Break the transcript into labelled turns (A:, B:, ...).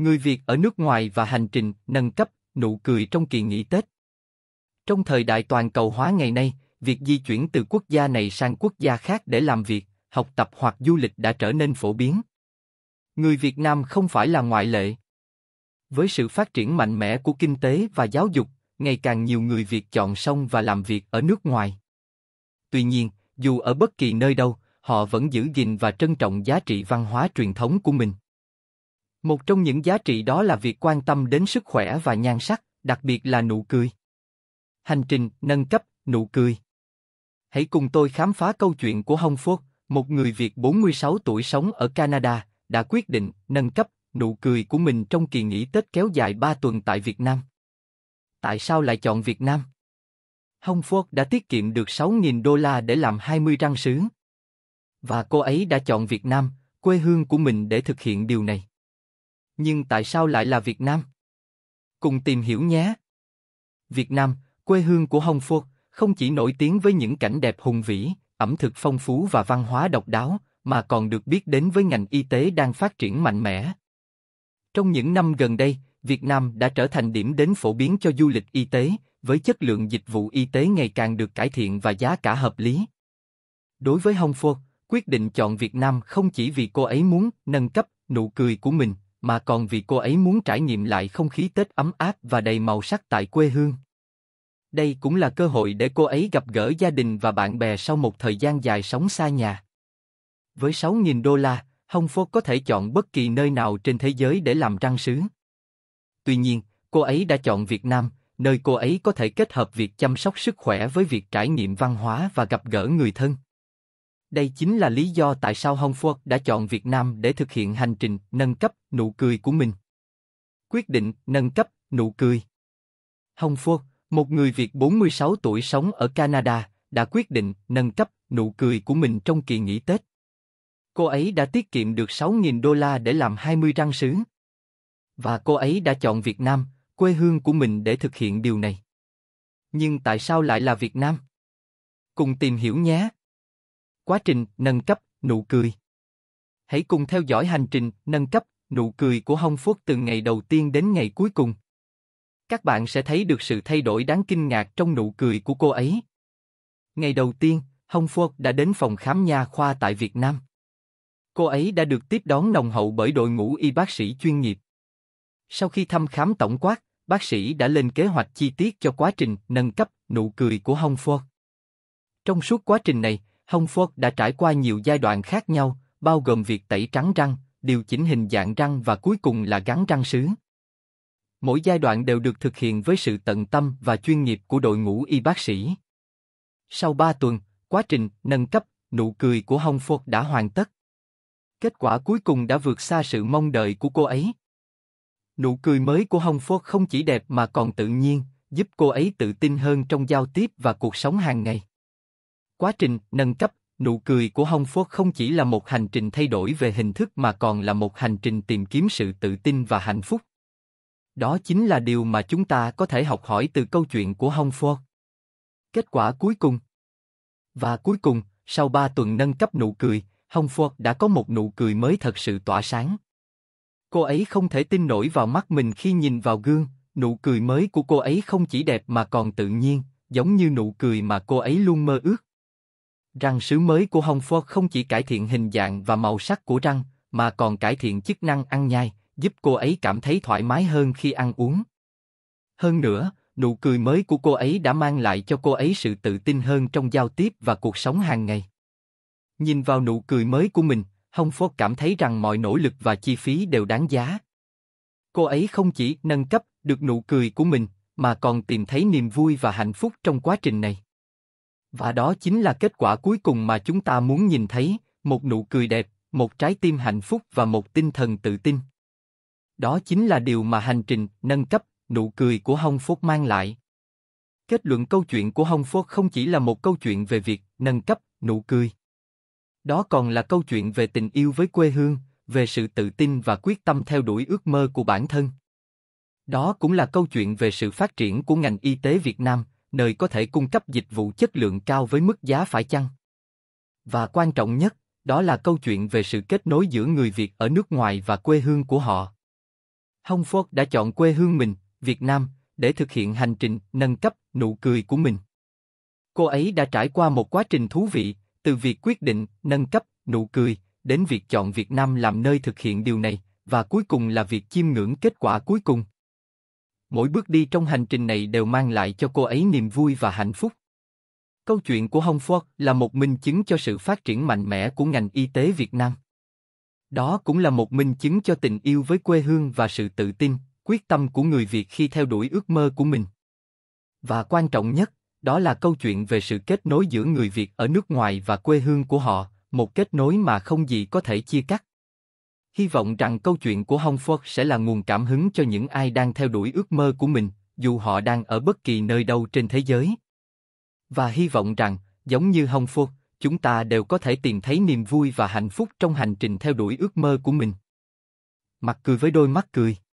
A: Người Việt ở nước ngoài và hành trình nâng cấp, nụ cười trong kỳ nghỉ Tết. Trong thời đại toàn cầu hóa ngày nay, việc di chuyển từ quốc gia này sang quốc gia khác để làm việc, học tập hoặc du lịch đã trở nên phổ biến. Người Việt Nam không phải là ngoại lệ. Với sự phát triển mạnh mẽ của kinh tế và giáo dục, ngày càng nhiều người Việt chọn xong và làm việc ở nước ngoài. Tuy nhiên, dù ở bất kỳ nơi đâu, họ vẫn giữ gìn và trân trọng giá trị văn hóa truyền thống của mình. Một trong những giá trị đó là việc quan tâm đến sức khỏe và nhan sắc, đặc biệt là nụ cười. Hành trình nâng cấp nụ cười. Hãy cùng tôi khám phá câu chuyện của Hong Phúc, một người Việt 46 tuổi sống ở Canada, đã quyết định nâng cấp nụ cười của mình trong kỳ nghỉ Tết kéo dài 3 tuần tại Việt Nam. Tại sao lại chọn Việt Nam? Hong Phúc đã tiết kiệm được 6.000 đô la để làm 20 răng sứ. Và cô ấy đã chọn Việt Nam, quê hương của mình để thực hiện điều này. Nhưng tại sao lại là Việt Nam? Cùng tìm hiểu nhé. Việt Nam, quê hương của Hồng Phước, không chỉ nổi tiếng với những cảnh đẹp hùng vĩ, ẩm thực phong phú và văn hóa độc đáo, mà còn được biết đến với ngành y tế đang phát triển mạnh mẽ. Trong những năm gần đây, Việt Nam đã trở thành điểm đến phổ biến cho du lịch y tế, với chất lượng dịch vụ y tế ngày càng được cải thiện và giá cả hợp lý. Đối với Hồng Phước, quyết định chọn Việt Nam không chỉ vì cô ấy muốn nâng cấp nụ cười của mình, mà còn vì cô ấy muốn trải nghiệm lại không khí Tết ấm áp và đầy màu sắc tại quê hương. Đây cũng là cơ hội để cô ấy gặp gỡ gia đình và bạn bè sau một thời gian dài sống xa nhà. Với 6.000 đô la, Hồng Phúc có thể chọn bất kỳ nơi nào trên thế giới để làm trang sứ. Tuy nhiên, cô ấy đã chọn Việt Nam, nơi cô ấy có thể kết hợp việc chăm sóc sức khỏe với việc trải nghiệm văn hóa và gặp gỡ người thân. Đây chính là lý do tại sao Hồng Phuoc đã chọn Việt Nam để thực hiện hành trình nâng cấp nụ cười của mình. Quyết định nâng cấp nụ cười Hồng Phuoc, một người Việt 46 tuổi sống ở Canada, đã quyết định nâng cấp nụ cười của mình trong kỳ nghỉ Tết. Cô ấy đã tiết kiệm được 6.000 đô la để làm 20 răng sứ. Và cô ấy đã chọn Việt Nam, quê hương của mình để thực hiện điều này. Nhưng tại sao lại là Việt Nam? Cùng tìm hiểu nhé! Quá trình nâng cấp, nụ cười. Hãy cùng theo dõi hành trình nâng cấp, nụ cười của Hồng Phúc từ ngày đầu tiên đến ngày cuối cùng. Các bạn sẽ thấy được sự thay đổi đáng kinh ngạc trong nụ cười của cô ấy. Ngày đầu tiên, Hồng Phúc đã đến phòng khám nha khoa tại Việt Nam. Cô ấy đã được tiếp đón nồng hậu bởi đội ngũ y bác sĩ chuyên nghiệp. Sau khi thăm khám tổng quát, bác sĩ đã lên kế hoạch chi tiết cho quá trình nâng cấp nụ cười của Hồng Phúc Trong suốt quá trình này, Hồng Phúc đã trải qua nhiều giai đoạn khác nhau, bao gồm việc tẩy trắng răng, điều chỉnh hình dạng răng và cuối cùng là gắn răng sứ. Mỗi giai đoạn đều được thực hiện với sự tận tâm và chuyên nghiệp của đội ngũ y bác sĩ. Sau 3 tuần, quá trình nâng cấp, nụ cười của Hồng Phúc đã hoàn tất. Kết quả cuối cùng đã vượt xa sự mong đợi của cô ấy. Nụ cười mới của Hồng Phúc không chỉ đẹp mà còn tự nhiên, giúp cô ấy tự tin hơn trong giao tiếp và cuộc sống hàng ngày. Quá trình nâng cấp, nụ cười của Hồng Phốt không chỉ là một hành trình thay đổi về hình thức mà còn là một hành trình tìm kiếm sự tự tin và hạnh phúc. Đó chính là điều mà chúng ta có thể học hỏi từ câu chuyện của Hồng Phốt. Kết quả cuối cùng Và cuối cùng, sau ba tuần nâng cấp nụ cười, Hồng Phốt đã có một nụ cười mới thật sự tỏa sáng. Cô ấy không thể tin nổi vào mắt mình khi nhìn vào gương, nụ cười mới của cô ấy không chỉ đẹp mà còn tự nhiên, giống như nụ cười mà cô ấy luôn mơ ước. Răng sứ mới của Hồng Ford không chỉ cải thiện hình dạng và màu sắc của răng, mà còn cải thiện chức năng ăn nhai, giúp cô ấy cảm thấy thoải mái hơn khi ăn uống. Hơn nữa, nụ cười mới của cô ấy đã mang lại cho cô ấy sự tự tin hơn trong giao tiếp và cuộc sống hàng ngày. Nhìn vào nụ cười mới của mình, Hồng Phốt cảm thấy rằng mọi nỗ lực và chi phí đều đáng giá. Cô ấy không chỉ nâng cấp được nụ cười của mình, mà còn tìm thấy niềm vui và hạnh phúc trong quá trình này. Và đó chính là kết quả cuối cùng mà chúng ta muốn nhìn thấy, một nụ cười đẹp, một trái tim hạnh phúc và một tinh thần tự tin. Đó chính là điều mà hành trình nâng cấp, nụ cười của Hồng Phốt mang lại. Kết luận câu chuyện của Hồng Phốt không chỉ là một câu chuyện về việc nâng cấp, nụ cười. Đó còn là câu chuyện về tình yêu với quê hương, về sự tự tin và quyết tâm theo đuổi ước mơ của bản thân. Đó cũng là câu chuyện về sự phát triển của ngành y tế Việt Nam, nơi có thể cung cấp dịch vụ chất lượng cao với mức giá phải chăng. Và quan trọng nhất, đó là câu chuyện về sự kết nối giữa người Việt ở nước ngoài và quê hương của họ. Hồng Phúc đã chọn quê hương mình, Việt Nam, để thực hiện hành trình nâng cấp nụ cười của mình. Cô ấy đã trải qua một quá trình thú vị, từ việc quyết định nâng cấp nụ cười đến việc chọn Việt Nam làm nơi thực hiện điều này và cuối cùng là việc chiêm ngưỡng kết quả cuối cùng. Mỗi bước đi trong hành trình này đều mang lại cho cô ấy niềm vui và hạnh phúc. Câu chuyện của Hồng Ford là một minh chứng cho sự phát triển mạnh mẽ của ngành y tế Việt Nam. Đó cũng là một minh chứng cho tình yêu với quê hương và sự tự tin, quyết tâm của người Việt khi theo đuổi ước mơ của mình. Và quan trọng nhất, đó là câu chuyện về sự kết nối giữa người Việt ở nước ngoài và quê hương của họ, một kết nối mà không gì có thể chia cắt. Hy vọng rằng câu chuyện của Hồng Phật sẽ là nguồn cảm hứng cho những ai đang theo đuổi ước mơ của mình, dù họ đang ở bất kỳ nơi đâu trên thế giới. Và hy vọng rằng, giống như Hồng Phật, chúng ta đều có thể tìm thấy niềm vui và hạnh phúc trong hành trình theo đuổi ước mơ của mình. Mặt cười với đôi mắt cười.